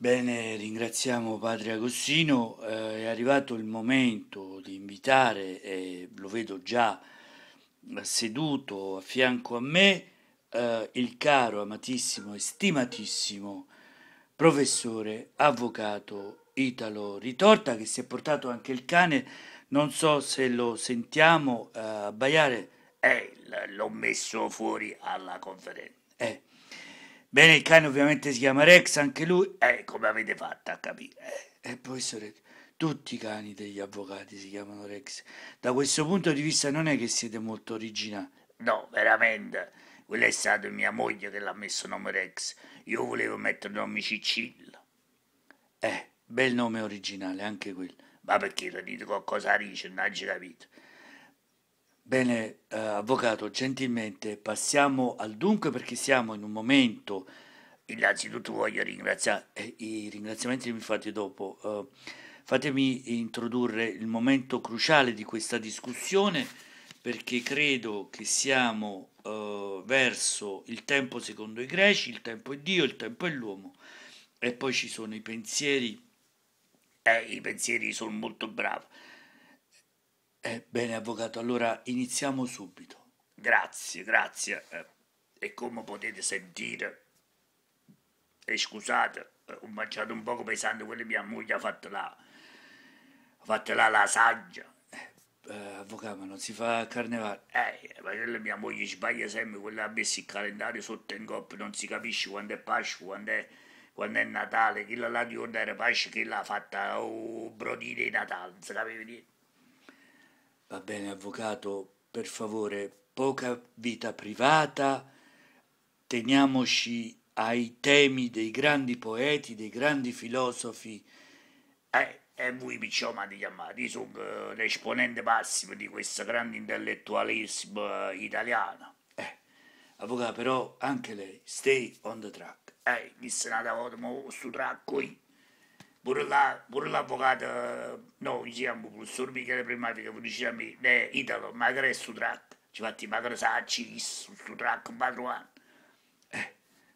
Bene, ringraziamo Padre Agostino, eh, è arrivato il momento di invitare, e lo vedo già seduto a fianco a me, eh, il caro, amatissimo e stimatissimo professore, avvocato Italo Ritorta, che si è portato anche il cane, non so se lo sentiamo eh, abbaiare. Eh, l'ho messo fuori alla conferenza. Eh. Bene, il cane ovviamente si chiama Rex, anche lui. Eh, come avete fatto a capire? Eh, eh e poi tutti i cani degli avvocati si chiamano Rex. Da questo punto di vista non è che siete molto originali. No, veramente. Quella è stata mia moglie che l'ha messo nome Rex. Io volevo mettere nome Cicillo. Eh, bel nome originale, anche quello. Ma perché lo dite qualcosa a Rice, non ci capito. Bene, eh, avvocato, gentilmente passiamo al dunque perché siamo in un momento, innanzitutto voglio ringraziare, eh, i ringraziamenti mi fate dopo, eh, fatemi introdurre il momento cruciale di questa discussione perché credo che siamo eh, verso il tempo secondo i greci, il tempo è Dio, il tempo è l'uomo e poi ci sono i pensieri, eh, i pensieri sono molto bravi eh, bene, avvocato, allora iniziamo subito. Grazie, grazie. Eh, e come potete sentire, e scusate, eh, ho mangiato un poco pesante quello che mia moglie ha fatto là. Ha fatto là la saggia. Eh, eh, avvocato, ma non si fa carnevale. Eh, ma quella mia moglie sbaglia sempre, quella ha messo il calendario sotto in coppia, non si capisce quando è Pasqua, quando è quando è Natale, chi la là di ordine Pasqua, chi l'ha fatta, oh, brodine di Natale, non si capiva niente. Va bene, avvocato, per favore, poca vita privata, teniamoci ai temi dei grandi poeti, dei grandi filosofi. Eh, e voi, Piccioma di Chiamati, sono eh, l'esponente massimo di questo grande intellettualismo eh, italiano. Eh, avvocato, però, anche lei, stay on the track. Eh, mi sono dato su track qui pure là, pure l'avvocato, no, diciamo, professor Michele Primatico, me, è italo, ma che è su track, ci fatti ma che sa, ci su track, padruano. Eh,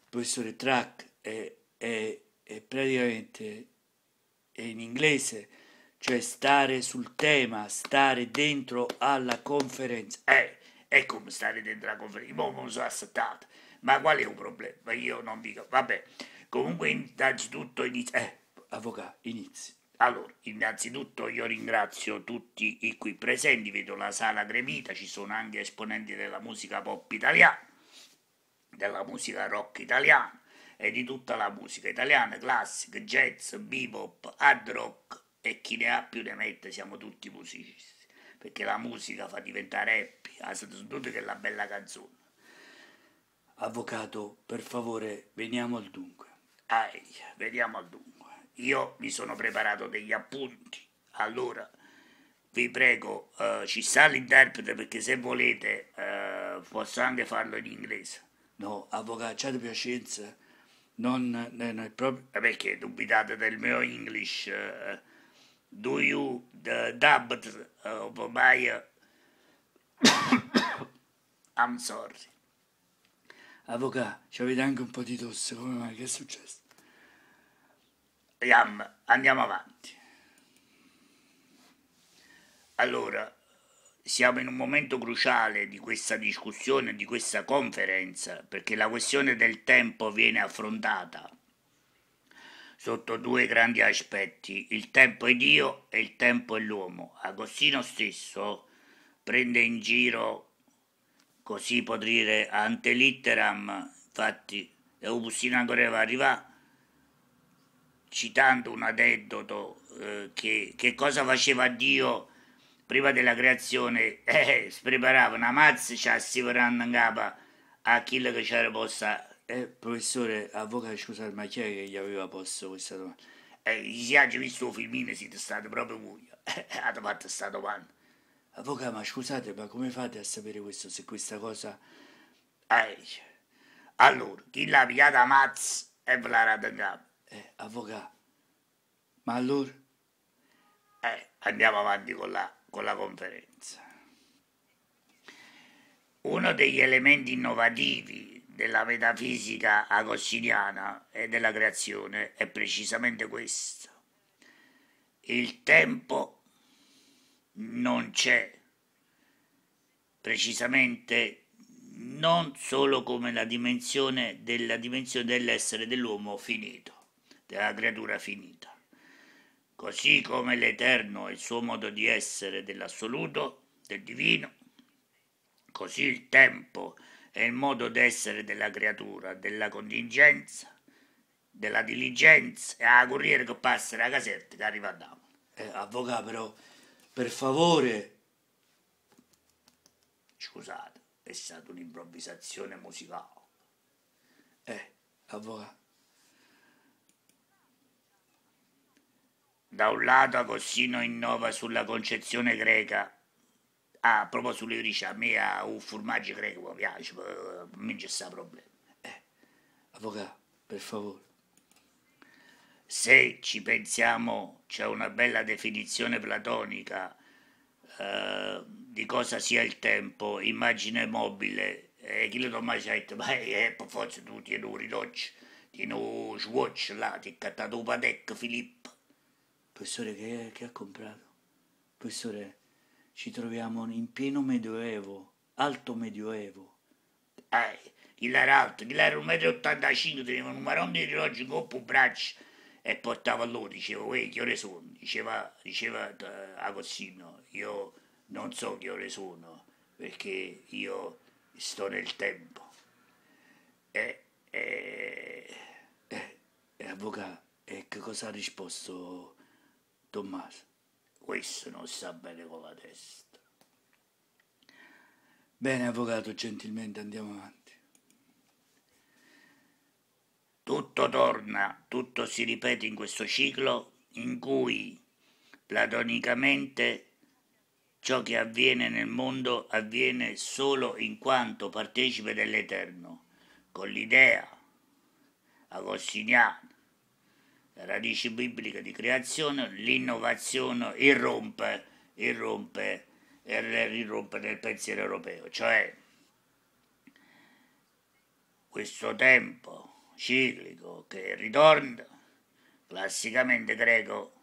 professore track è, è, è praticamente è in inglese, cioè stare sul tema, stare dentro alla conferenza. Eh, è come stare dentro alla conferenza, io non sono assettato, ma qual è il problema? Io non dico, vabbè, comunque innanzitutto inizia... Eh, Avvocato, inizi. Allora, innanzitutto io ringrazio tutti i qui presenti, vedo la sala gremita, ci sono anche esponenti della musica pop italiana, della musica rock italiana e di tutta la musica italiana, classic, jazz, bebop, hard rock e chi ne ha più ne mette, siamo tutti musicisti, perché la musica fa diventare happy, ha soprattutto che è la bella canzone. Avvocato, per favore, veniamo al dunque. Ai, vediamo al dunque. Io mi sono preparato degli appunti. Allora, vi prego, uh, ci sta l'interprete perché se volete uh, posso anche farlo in inglese. No, avvocato, c'è di piacenza. Non, non è proprio... Eh, perché dubitate del mio English? Uh, do you the doubt of my... I'm sorry. Avvocato, ci avete anche un po' di tosse, come mai? Che è successo? Vediamo, andiamo avanti. Allora, siamo in un momento cruciale di questa discussione, di questa conferenza, perché la questione del tempo viene affrontata sotto due grandi aspetti, il tempo è Dio e il tempo è l'uomo. Agostino stesso prende in giro, così può dire, ante litteram, infatti Augustino ancora va arrivare, citando un aneddoto eh, che, che, cosa faceva Dio prima della creazione, eh, si preparava una mazza e ci assiverano in capo a chi che c'era posta. Eh, professore, avvocato, scusate, ma chi è che gli aveva posto questa domanda? Eh, gli ha visto il filmino, siete stati proprio voi, ha eh, fatto questa domanda. Avvocato, ma scusate, ma come fate a sapere questo, se questa cosa... Eh, allora, chi l'ha pigliata a mazza e ve l'ha rata eh, avvocato, ma allora? Eh, andiamo avanti con la, con la conferenza. Uno degli elementi innovativi della metafisica agostiniana e della creazione è precisamente questo. Il tempo non c'è, precisamente non solo come la dimensione della dimensione dell'essere dell'uomo finito della creatura finita. Così come l'Eterno è il suo modo di essere dell'assoluto, del divino, così il tempo è il modo d'essere della creatura, della contingenza, della diligenza e a corriere che passa la casetta che arriva a Damo. Eh, avvocato però, per favore... Scusate, è stata un'improvvisazione musicale. Eh, avvocato. Da un lato Agostino innova sulla concezione greca, ah, proprio sulle dice a me a un formaggio greco mi piace, non eh, c'è sta problema. Eh, avvocato, per favore. Se ci pensiamo c'è una bella definizione platonica eh, di cosa sia il tempo, immagine mobile, e eh, chi lo domani ha detto, ma eh, per eh, forza tu tieni un ridoccio, tieni un swatch là, ti è cattato un patec Filippo. Questore che, che ha comprato? Professore, ci troviamo in pieno medioevo, alto medioevo. Eh, il era alto, il era un 1,85 m, teneva un marrone di orologio coppo braccio e portava loro, diceva, uè, che ore sono? Diceva, diceva eh, a io non so che ore sono, perché io sto nel tempo. E, e, e, e avvocato, e che cosa ha risposto Tommaso, questo non sa bene con la testa. Bene, avvocato, gentilmente andiamo avanti. Tutto torna, tutto si ripete in questo ciclo in cui platonicamente ciò che avviene nel mondo avviene solo in quanto partecipe dell'Eterno, con l'idea agostiniana la radice biblica di creazione, l'innovazione irrompe, irrompe, er, irrompe nel pensiero europeo, cioè questo tempo ciclico che ritorna, classicamente greco,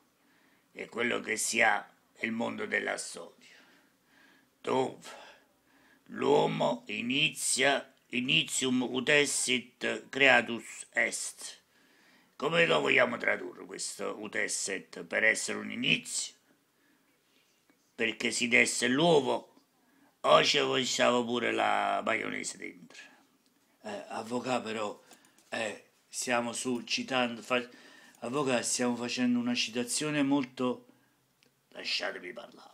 è quello che si ha nel mondo della storia, dove l'uomo inizia, inizium utessit creatus est, come lo vogliamo tradurre questo utesset per essere un inizio? Perché si desse l'uovo o ci facciamo pure la maionese dentro? Eh, avvocato però, eh, stiamo su citando... Fa... Avvocato, stiamo facendo una citazione molto... Lasciatemi parlare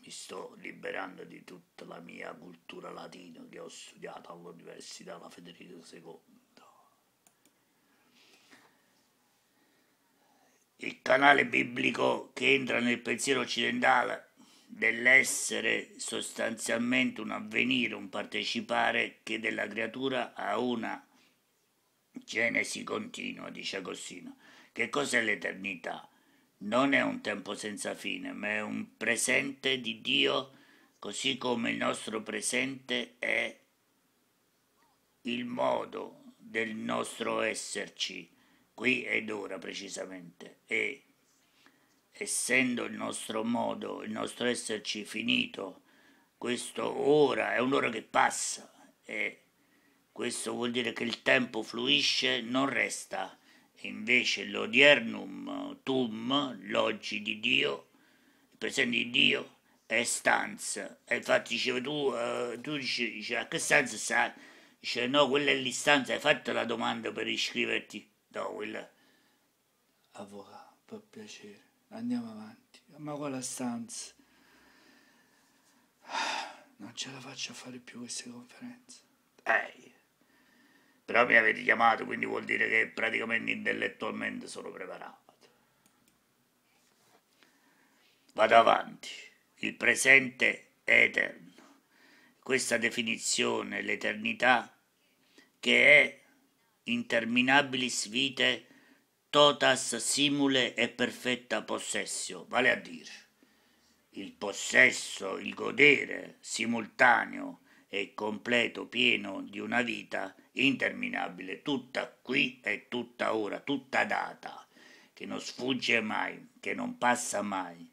mi sto liberando di tutta la mia cultura latina che ho studiato all'università alla Federico II. il canale biblico che entra nel pensiero occidentale dell'essere sostanzialmente un avvenire, un partecipare che della creatura ha una genesi continua, dice Agostino. Che cos'è l'eternità? Non è un tempo senza fine, ma è un presente di Dio, così come il nostro presente è il modo del nostro esserci qui ed ora precisamente, e essendo il nostro modo, il nostro esserci finito, questo ora è un'ora che passa e questo vuol dire che il tempo fluisce, non resta, invece l'odiernum tum, l'oggi di Dio, il presente di Dio, è stanza. E infatti dicevo tu, uh, tu dici, dice, a che stanza sta? Dice no, quella è l'istanza, hai fatto la domanda per iscriverti Dowell. Avvocato, per piacere, andiamo avanti. Ma quella stanza. Ah, non ce la faccio a fare più queste conferenze. Ehi, però mi avete chiamato, quindi vuol dire che praticamente intellettualmente sono preparato. Vado avanti. Il presente è eterno. Questa definizione, l'eternità, che è interminabilis vitae totas simule e perfetta possessio, vale a dire il possesso, il godere simultaneo e completo, pieno di una vita interminabile, tutta qui e tutta ora, tutta data, che non sfugge mai, che non passa mai.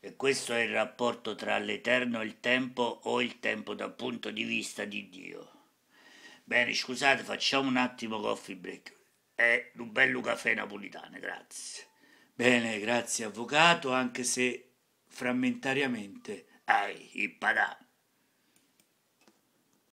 E questo è il rapporto tra l'eterno e il tempo o il tempo dal punto di vista di Dio. Bene, scusate, facciamo un attimo coffee break. È un bello caffè napolitano, grazie. Bene, grazie avvocato, anche se frammentariamente. hai il padano.